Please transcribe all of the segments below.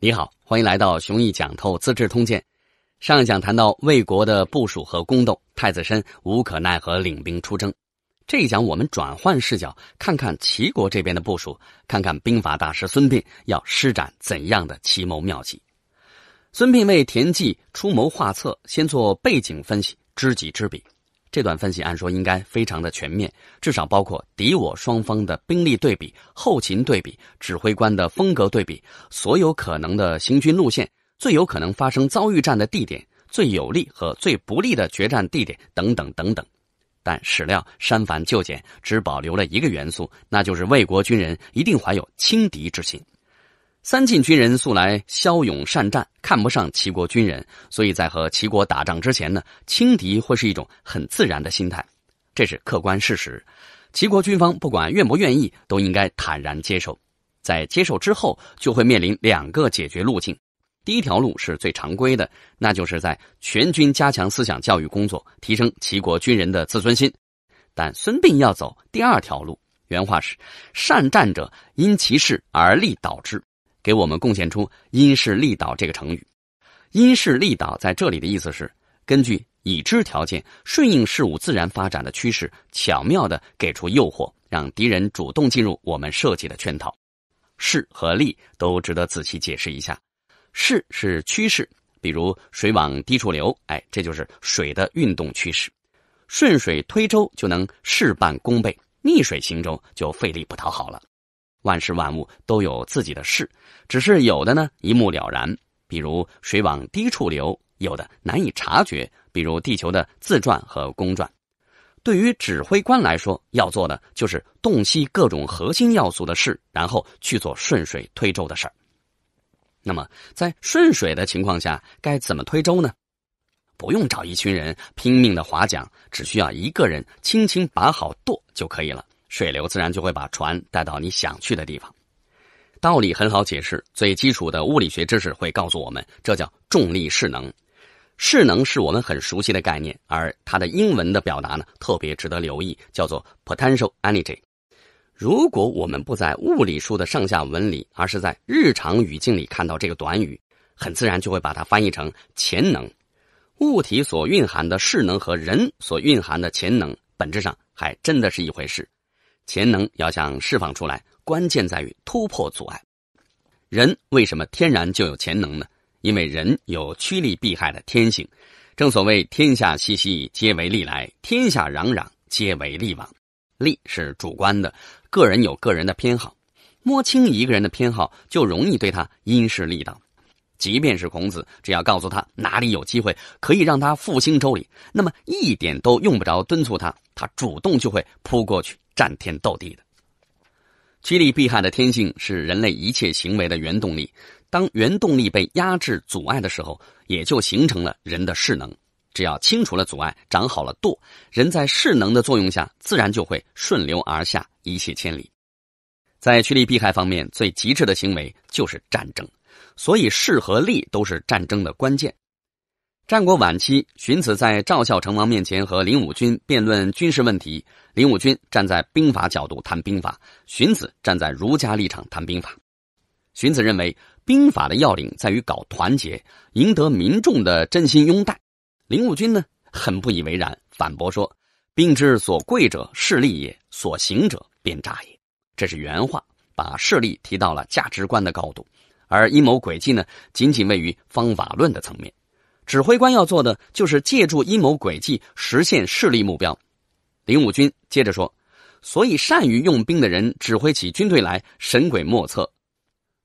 你好，欢迎来到《雄毅讲透资治通鉴》。上一讲谈到魏国的部署和宫斗，太子申无可奈何领兵出征。这一讲我们转换视角，看看齐国这边的部署，看看兵法大师孙膑要施展怎样的奇谋妙计。孙膑为田忌出谋划策，先做背景分析，知己知彼。这段分析按说应该非常的全面，至少包括敌我双方的兵力对比、后勤对比、指挥官的风格对比、所有可能的行军路线、最有可能发生遭遇战的地点、最有利和最不利的决战地点等等等等。但史料删繁就简，只保留了一个元素，那就是魏国军人一定怀有轻敌之心。三晋军人素来骁勇善战，看不上齐国军人，所以在和齐国打仗之前呢，轻敌会是一种很自然的心态，这是客观事实。齐国军方不管愿不愿意，都应该坦然接受。在接受之后，就会面临两个解决路径。第一条路是最常规的，那就是在全军加强思想教育工作，提升齐国军人的自尊心。但孙膑要走第二条路，原话是：“善战者因其势而利导之。”给我们贡献出“因势利导”这个成语，“因势利导”在这里的意思是根据已知条件，顺应事物自然发展的趋势，巧妙的给出诱惑，让敌人主动进入我们设计的圈套。势和利都值得仔细解释一下。势是趋势，比如水往低处流，哎，这就是水的运动趋势。顺水推舟就能事半功倍，逆水行舟就费力不讨好了。万事万物都有自己的势，只是有的呢一目了然，比如水往低处流；有的难以察觉，比如地球的自转和公转。对于指挥官来说，要做的就是洞悉各种核心要素的事，然后去做顺水推舟的事儿。那么，在顺水的情况下，该怎么推舟呢？不用找一群人拼命的划桨，只需要一个人轻轻把好舵就可以了。水流自然就会把船带到你想去的地方，道理很好解释。最基础的物理学知识会告诉我们，这叫重力势能。势能是我们很熟悉的概念，而它的英文的表达呢，特别值得留意，叫做 potential energy。如果我们不在物理书的上下文里，而是在日常语境里看到这个短语，很自然就会把它翻译成潜能。物体所蕴含的势能和人所蕴含的潜能，本质上还真的是一回事。潜能要想释放出来，关键在于突破阻碍。人为什么天然就有潜能呢？因为人有趋利避害的天性。正所谓“天下熙熙，皆为利来；天下攘攘，皆为利往”。利是主观的，个人有个人的偏好。摸清一个人的偏好，就容易对他因势利导。即便是孔子，只要告诉他哪里有机会可以让他复兴周礼，那么一点都用不着敦促他，他主动就会扑过去。战天斗地的，趋利避害的天性是人类一切行为的原动力。当原动力被压制、阻碍的时候，也就形成了人的势能。只要清除了阻碍，长好了舵，人在势能的作用下，自然就会顺流而下，一泻千里。在趋利避害方面，最极致的行为就是战争。所以，势和利都是战争的关键。战国晚期，荀子在赵孝成王面前和林武君辩论军事问题。林武君站在兵法角度谈兵法，荀子站在儒家立场谈兵法。荀子认为兵法的要领在于搞团结，赢得民众的真心拥戴。林武君呢很不以为然，反驳说：“兵之所贵者势利也，所行者变诈也。”这是原话，把势力提到了价值观的高度，而阴谋诡计呢，仅仅位于方法论的层面。指挥官要做的就是借助阴谋诡计实现势力目标。林武军接着说：“所以善于用兵的人指挥起军队来神鬼莫测。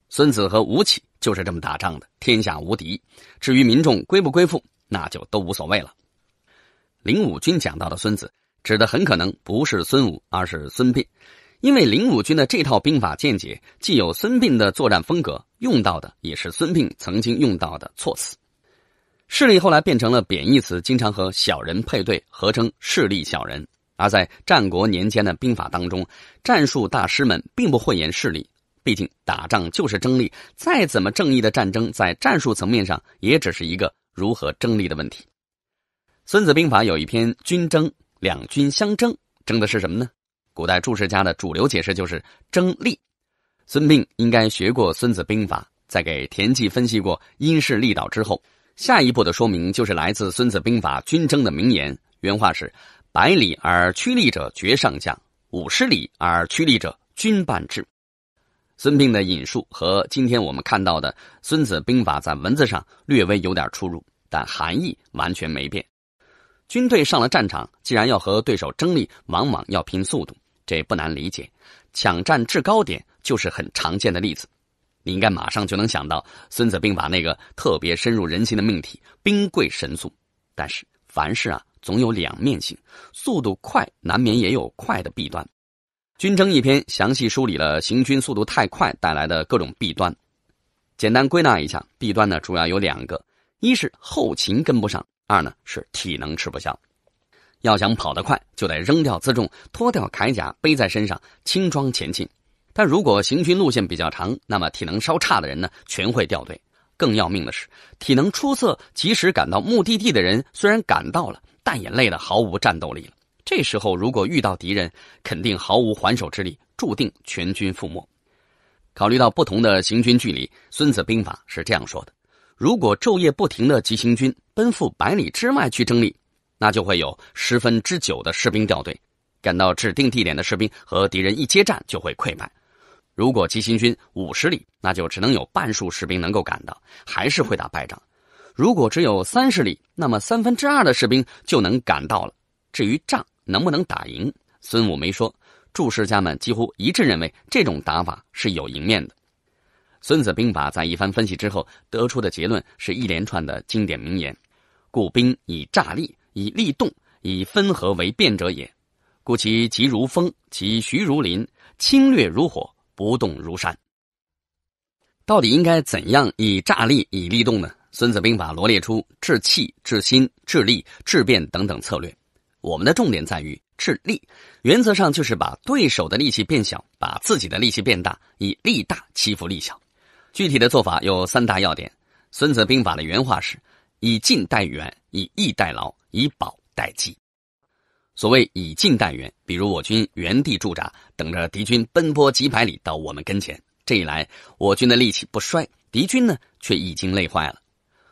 孙子和吴起就是这么打仗的，天下无敌。至于民众归不归附，那就都无所谓了。”林武军讲到的孙子，指的很可能不是孙武，而是孙膑，因为林武军的这套兵法见解，既有孙膑的作战风格，用到的也是孙膑曾经用到的措辞。势力后来变成了贬义词，经常和小人配对，合称势力小人。而在战国年间的兵法当中，战术大师们并不讳言势力。毕竟打仗就是争利，再怎么正义的战争，在战术层面上也只是一个如何争利的问题。《孙子兵法》有一篇《军争》，两军相争，争的是什么呢？古代注释家的主流解释就是争利。孙膑应该学过《孙子兵法》，在给田忌分析过因势利导之后。下一步的说明就是来自《孙子兵法·军争》的名言，原话是：“百里而趋利者，绝上将；五十里而趋利者，军半至。”孙膑的引述和今天我们看到的《孙子兵法》在文字上略微有点出入，但含义完全没变。军队上了战场，既然要和对手争利，往往要拼速度，这不难理解。抢占制高点就是很常见的例子。你应该马上就能想到《孙子兵法》那个特别深入人心的命题“兵贵神速”，但是凡事啊总有两面性，速度快难免也有快的弊端。《军争》一篇详细梳理了行军速度太快带来的各种弊端，简单归纳一下，弊端呢主要有两个：一是后勤跟不上，二呢是体能吃不消。要想跑得快，就得扔掉辎重，脱掉铠甲，背在身上，轻装前进。但如果行军路线比较长，那么体能稍差的人呢，全会掉队。更要命的是，体能出色、及时赶到目的地的人，虽然赶到了，但也累得毫无战斗力了。这时候如果遇到敌人，肯定毫无还手之力，注定全军覆没。考虑到不同的行军距离，《孙子兵法》是这样说的：如果昼夜不停的急行军，奔赴百里之外去争利，那就会有十分之九的士兵掉队。赶到指定地点的士兵和敌人一接战，就会溃败。如果急行军五十里，那就只能有半数士兵能够赶到，还是会打败仗；如果只有三十里，那么三分之二的士兵就能赶到了。至于仗能不能打赢，孙武没说。注释家们几乎一致认为，这种打法是有赢面的。《孙子兵法》在一番分析之后得出的结论是一连串的经典名言：“故兵以诈立，以立动，以分合为变者也。故其疾如风，其徐如林，侵略如火。”不动如山，到底应该怎样以诈力以力动呢？孙子兵法罗列出治气、治心、治力、治变等等策略。我们的重点在于治力，原则上就是把对手的力气变小，把自己的力气变大，以力大欺负力小。具体的做法有三大要点。孙子兵法的原话是：以近代远，以逸代劳，以保代机。”所谓以近待援，比如我军原地驻扎，等着敌军奔波几百里到我们跟前。这一来，我军的力气不衰，敌军呢却已经累坏了。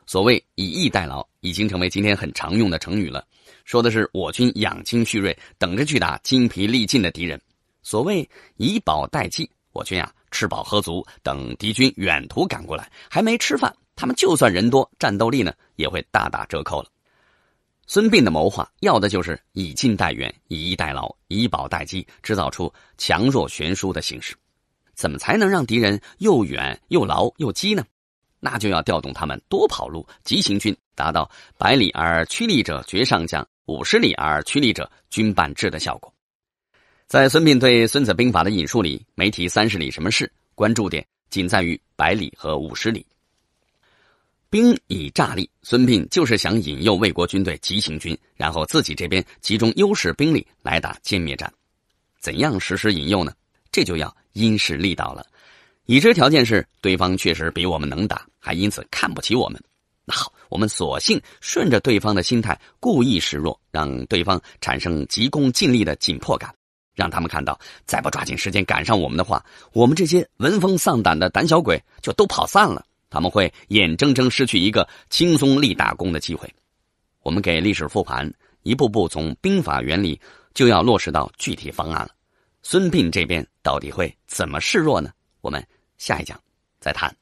所谓以逸待劳，已经成为今天很常用的成语了，说的是我军养精蓄锐，等着去打精疲力尽的敌人。所谓以饱待饥，我军啊吃饱喝足，等敌军远途赶过来，还没吃饭，他们就算人多，战斗力呢也会大打折扣了。孙膑的谋划要的就是以近代远，以逸待劳，以饱待饥，制造出强弱悬殊的形势。怎么才能让敌人又远又劳又饥呢？那就要调动他们多跑路、急行军，达到百里而趋利者绝上将，五十里而趋利者军半至的效果。在孙膑对《孙子兵法》的引述里，没提三十里什么事，关注点仅在于百里和五十里。兵已诈立，孙膑就是想引诱魏国军队急行军，然后自己这边集中优势兵力来打歼灭战。怎样实施引诱呢？这就要因势利导了。已知条件是，对方确实比我们能打，还因此看不起我们。那好，我们索性顺着对方的心态，故意示弱，让对方产生急功近利的紧迫感，让他们看到再不抓紧时间赶上我们的话，我们这些闻风丧胆的胆小鬼就都跑散了。他们会眼睁睁失去一个轻松立大功的机会。我们给历史复盘，一步步从兵法原理就要落实到具体方案了。孙膑这边到底会怎么示弱呢？我们下一讲再谈。